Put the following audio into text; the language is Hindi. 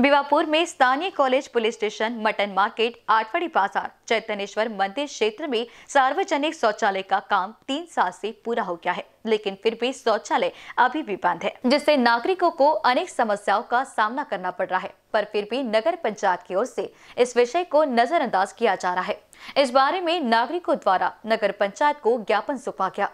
बीवापुर में स्थानीय college police station mutton market आठवाड़ी बाजार चैतनेश्वर मंदिर क्षेत्र में सार्वजनिक शौचालय का काम तीन साल से पूरा हो गया है लेकिन फिर भी शौचालय अभी भी बंद है जिससे नागरिकों को अनेक समस्याओं का सामना करना पड़ रहा है पर फिर भी नगर पंचायत की ओर से इस विषय को नजरअंदाज किया जा रहा है इस बारे में नागरिकों द्वारा नगर पंचायत को ज्ञापन सौंपा गया